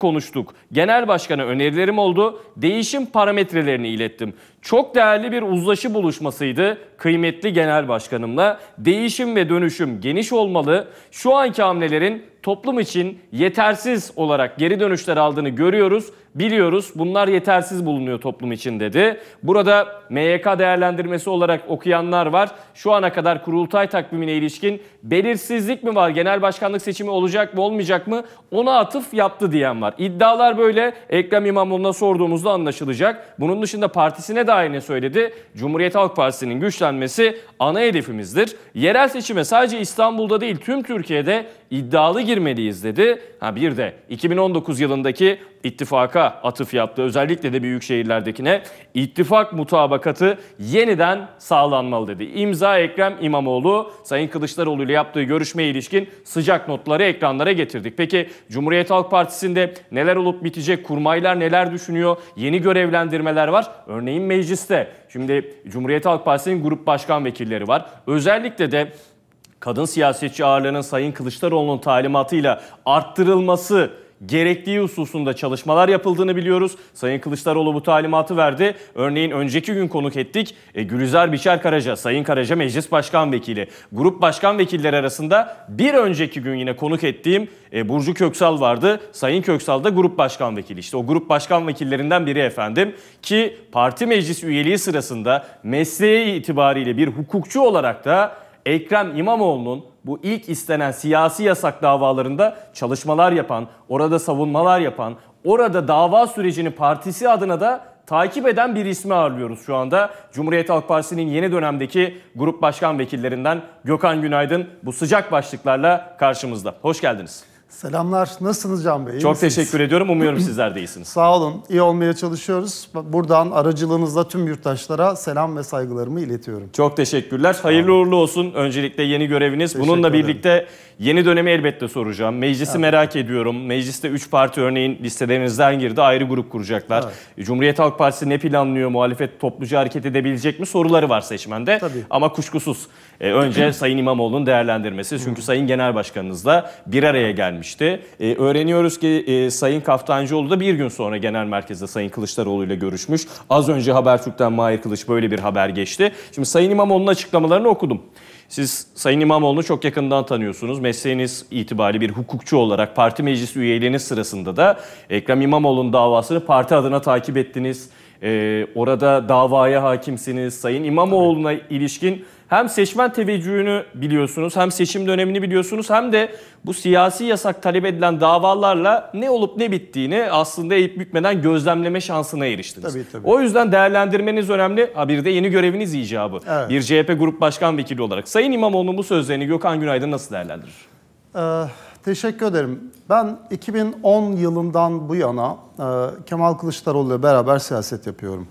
konuştuk. Genel başkana önerilerim oldu. Değişim parametrelerini ilettim. Çok değerli bir uzlaşı buluşmasıydı kıymetli genel başkanımla. Değişim ve dönüşüm geniş olmalı. Şu anki hamlelerin toplum için yetersiz olarak geri dönüşler aldığını görüyoruz, biliyoruz. Bunlar yetersiz bulunuyor toplum için dedi. Burada MYK değerlendirmesi olarak okuyanlar var. Şu ana kadar kurultay takvimine ilişkin belirsizlik mi var? Genel başkanlık seçimi olacak mı olmayacak mı? Ona atıf yaptı diyen var. İddialar böyle. Ekrem İmamoğlu'na sorduğumuzda anlaşılacak. Bunun dışında partisine dair ne söyledi? Cumhuriyet Halk Partisi'nin güçlenmesi ana hedefimizdir. Yerel seçime sadece İstanbul'da değil tüm Türkiye'de iddialı gir girmeliyiz dedi. Ha bir de 2019 yılındaki ittifaka atıf yaptı. Özellikle de büyük şehirlerdekine ittifak mutabakatı yeniden sağlanmalı dedi. İmza Ekrem İmamoğlu Sayın Kılıçdaroğlu ile yaptığı görüşmeye ilişkin sıcak notları ekranlara getirdik. Peki Cumhuriyet Halk Partisi'nde neler olup bitecek? Kurmaylar neler düşünüyor? Yeni görevlendirmeler var. Örneğin mecliste Şimdi Cumhuriyet Halk Partisi'nin grup başkan vekilleri var. Özellikle de kadın siyasetçi ağırlığının Sayın Kılıçdaroğlu'nun talimatıyla arttırılması gerektiği hususunda çalışmalar yapıldığını biliyoruz. Sayın Kılıçdaroğlu bu talimatı verdi. Örneğin önceki gün konuk ettik. E, Gülizar Biçer Karaca, Sayın Karaca Meclis Başkan Vekili. Grup Başkan Vekilleri arasında bir önceki gün yine konuk ettiğim e, Burcu Köksal vardı. Sayın Köksal da Grup Başkan Vekili. İşte o Grup Başkan Vekillerinden biri efendim. Ki parti meclis üyeliği sırasında mesleği itibariyle bir hukukçu olarak da Ekrem İmamoğlu'nun bu ilk istenen siyasi yasak davalarında çalışmalar yapan, orada savunmalar yapan, orada dava sürecini partisi adına da takip eden bir ismi ağırlıyoruz şu anda. Cumhuriyet Halk Partisi'nin yeni dönemdeki grup başkan vekillerinden Gökhan Günaydın bu sıcak başlıklarla karşımızda. Hoş geldiniz. Selamlar. Nasılsınız Can Bey? İyi Çok misiniz? teşekkür ediyorum. Umuyorum sizler de iyisiniz. Sağ olun. İyi olmaya çalışıyoruz. Buradan aracılığınızla tüm yurttaşlara selam ve saygılarımı iletiyorum. Çok teşekkürler. Hayırlı uğurlu olsun. Öncelikle yeni göreviniz. Teşekkür Bununla birlikte ederim. yeni dönemi elbette soracağım. Meclisi evet. merak ediyorum. Mecliste 3 parti örneğin listelerinizden girdi. Ayrı grup kuracaklar. Evet. Cumhuriyet Halk Partisi ne planlıyor? Muhalefet topluca hareket edebilecek mi? Soruları var seçmende. Tabii. Ama kuşkusuz. E, önce Sayın İmamoğlu'nun değerlendirmesi. Çünkü Sayın Genel Başkanınızla bir araya gelmiş gelmişti. E, öğreniyoruz ki e, Sayın Kaftancıoğlu da bir gün sonra genel merkezde Sayın Kılıçdaroğlu ile görüşmüş. Az önce Habertürk'ten Mahir Kılıç böyle bir haber geçti. Şimdi Sayın İmamoğlu'nun açıklamalarını okudum. Siz Sayın İmamoğlu'nu çok yakından tanıyorsunuz. Mesleğiniz itibariyle bir hukukçu olarak parti meclis üyeliğiniz sırasında da Ekrem İmamoğlu'nun davasını parti adına takip ettiniz. Ee, orada davaya hakimsiniz. Sayın İmamoğlu'na ilişkin hem seçmen teveccühünü biliyorsunuz, hem seçim dönemini biliyorsunuz, hem de bu siyasi yasak talep edilen davalarla ne olup ne bittiğini aslında eğip bükmeden gözlemleme şansına eriştiniz. Tabii, tabii. O yüzden değerlendirmeniz önemli. Ha bir de yeni göreviniz icabı. Evet. Bir CHP Grup Başkan Vekili olarak. Sayın İmamoğlu'nun bu sözlerini Gökhan Günaydın nasıl değerlendirir? Ee, Teşekkür ederim. Ben 2010 yılından bu yana e, Kemal Kılıçdaroğlu ile beraber siyaset yapıyorum.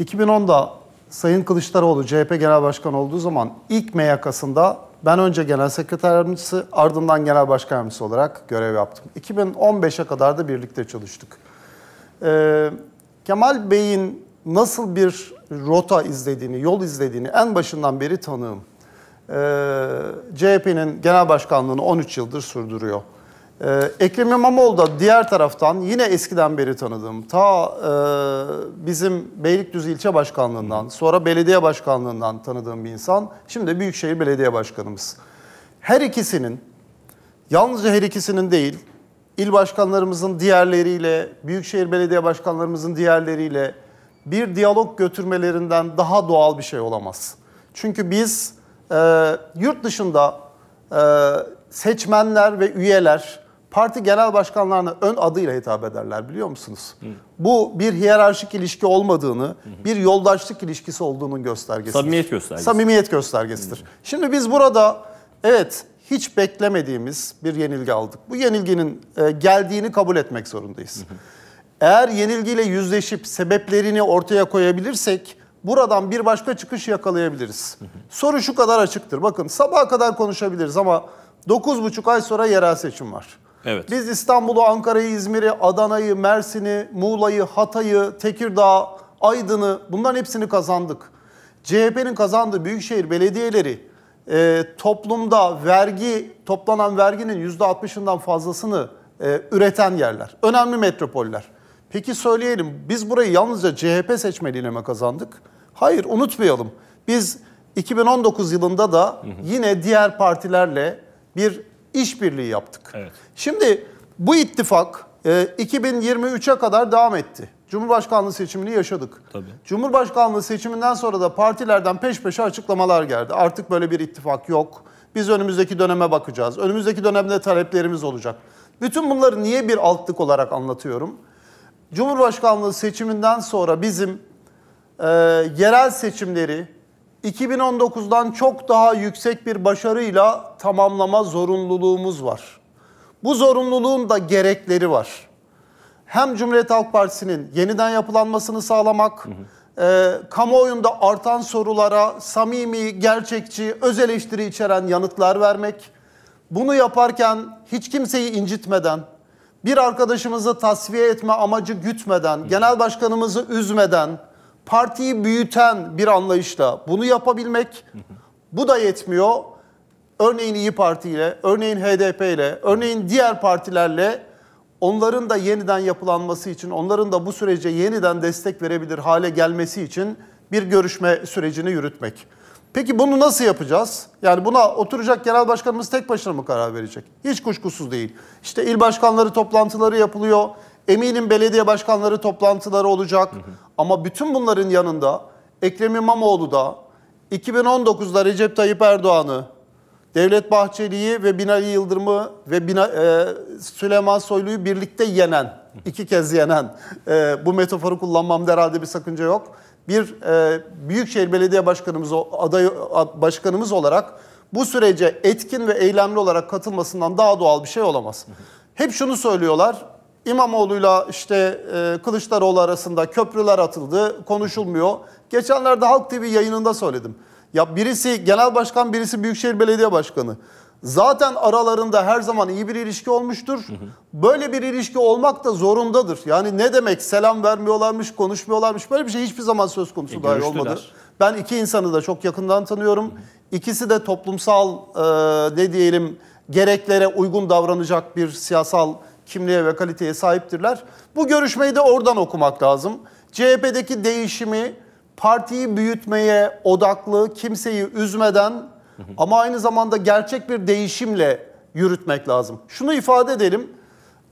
2010'da Sayın Kılıçdaroğlu CHP Genel Başkanı olduğu zaman ilk meyakasında ben önce Genel Sekreter Yardımcısı ardından Genel Başkan Yardımcısı olarak görev yaptım. 2015'e kadar da birlikte çalıştık. E, Kemal Bey'in nasıl bir rota izlediğini, yol izlediğini en başından beri tanığım. Ee, CHP'nin genel başkanlığını 13 yıldır sürdürüyor. Ee, Ekrem İmamoğlu da diğer taraftan yine eskiden beri tanıdığım ta e, bizim Beylikdüzü ilçe başkanlığından sonra belediye başkanlığından tanıdığım bir insan. Şimdi de Büyükşehir Belediye Başkanımız. Her ikisinin yalnızca her ikisinin değil il başkanlarımızın diğerleriyle Büyükşehir Belediye Başkanlarımızın diğerleriyle bir diyalog götürmelerinden daha doğal bir şey olamaz. Çünkü biz e, yurt dışında e, seçmenler ve üyeler parti genel başkanlarına ön adıyla hitap ederler biliyor musunuz? Hı. Bu bir hiyerarşik ilişki olmadığını, hı hı. bir yoldaşlık ilişkisi olduğunun göstergesidir. Samimiyet göstergesi. Samimiyet göstergesidir. Hı. Şimdi biz burada evet hiç beklemediğimiz bir yenilgi aldık. Bu yenilginin e, geldiğini kabul etmek zorundayız. Hı hı. Eğer yenilgiyle yüzleşip sebeplerini ortaya koyabilirsek buradan bir başka çıkış yakalayabiliriz. Soru şu kadar açıktır. Bakın sabaha kadar konuşabiliriz ama 9,5 ay sonra yerel seçim var. Evet. Biz İstanbul'u, Ankara'yı, İzmir'i, Adana'yı, Mersin'i, Muğla'yı, Hatay'ı, Tekirdağ, Aydın'ı bunların hepsini kazandık. CHP'nin kazandığı büyükşehir belediyeleri e, toplumda vergi toplanan verginin %60'ından fazlasını e, üreten yerler. Önemli metropoller. Peki söyleyelim biz burayı yalnızca CHP seçmeniyle mi kazandık? Hayır unutmayalım. Biz 2019 yılında da yine diğer partilerle bir işbirliği yaptık. Evet. Şimdi bu ittifak e, 2023'e kadar devam etti. Cumhurbaşkanlığı seçimini yaşadık. Tabii. Cumhurbaşkanlığı seçiminden sonra da partilerden peş peşe açıklamalar geldi. Artık böyle bir ittifak yok. Biz önümüzdeki döneme bakacağız. Önümüzdeki dönemde taleplerimiz olacak. Bütün bunları niye bir altlık olarak anlatıyorum? Cumhurbaşkanlığı seçiminden sonra bizim e, yerel seçimleri 2019'dan çok daha yüksek bir başarıyla tamamlama zorunluluğumuz var. Bu zorunluluğun da gerekleri var. Hem Cumhuriyet Halk Partisi'nin yeniden yapılanmasını sağlamak, hı hı. E, kamuoyunda artan sorulara samimi, gerçekçi, öz eleştiri içeren yanıtlar vermek, bunu yaparken hiç kimseyi incitmeden, bir arkadaşımızı tasfiye etme amacı gütmeden, hı. genel başkanımızı üzmeden, partiyi büyüten bir anlayışla bunu yapabilmek bu da yetmiyor. Örneğin İyi Parti ile, örneğin HDP ile, örneğin diğer partilerle onların da yeniden yapılanması için, onların da bu sürece yeniden destek verebilir hale gelmesi için bir görüşme sürecini yürütmek. Peki bunu nasıl yapacağız? Yani buna oturacak genel başkanımız tek başına mı karar verecek? Hiç kuşkusuz değil. İşte il başkanları toplantıları yapılıyor. Eminim belediye başkanları toplantıları olacak. Hı hı. Ama bütün bunların yanında Ekrem İmamoğlu da 2019'da Recep Tayyip Erdoğan'ı, Devlet Bahçeli'yi ve Binali Yıldırım'ı ve Bina, e, Süleyman Soylu'yu birlikte yenen, iki kez yenen, e, bu metaforu kullanmamda herhalde bir sakınca yok. Bir e, Büyükşehir Belediye Başkanımız, aday, başkanımız olarak bu sürece etkin ve eylemli olarak katılmasından daha doğal bir şey olamaz. Hep şunu söylüyorlar, İmamoğlu'yla işte e, Kılıçdaroğlu arasında köprüler atıldı, konuşulmuyor. Geçenlerde Halk TV yayınında söyledim. Ya birisi genel başkan, birisi Büyükşehir Belediye Başkanı. Zaten aralarında her zaman iyi bir ilişki olmuştur. Böyle bir ilişki olmak da zorundadır. Yani ne demek selam vermiyorlarmış, konuşmuyorlarmış böyle bir şey hiçbir zaman söz konusu e, dahi olmadı. Ben iki insanı da çok yakından tanıyorum. İkisi de toplumsal e, ne diyelim gereklere uygun davranacak bir siyasal kimliğe ve kaliteye sahiptirler. Bu görüşmeyi de oradan okumak lazım. CHP'deki değişimi partiyi büyütmeye odaklı, kimseyi üzmeden ama aynı zamanda gerçek bir değişimle yürütmek lazım. Şunu ifade edelim.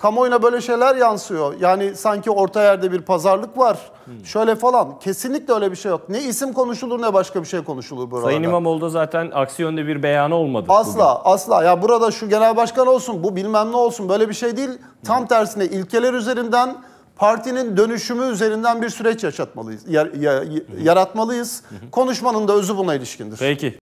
Kamuoyuna böyle şeyler yansıyor. Yani sanki orta yerde bir pazarlık var. Hmm. Şöyle falan. Kesinlikle öyle bir şey yok. Ne isim konuşulur ne başka bir şey konuşulur burada. Sayın İmamoğlu da zaten aksi bir beyanı olmadı. Asla bugün. asla. Ya burada şu genel başkan olsun bu bilmem ne olsun böyle bir şey değil. Tam hmm. tersine ilkeler üzerinden partinin dönüşümü üzerinden bir süreç yaşatmalıyız. Yar, yar, hmm. yaratmalıyız. Hmm. Konuşmanın da özü buna ilişkindir. Peki.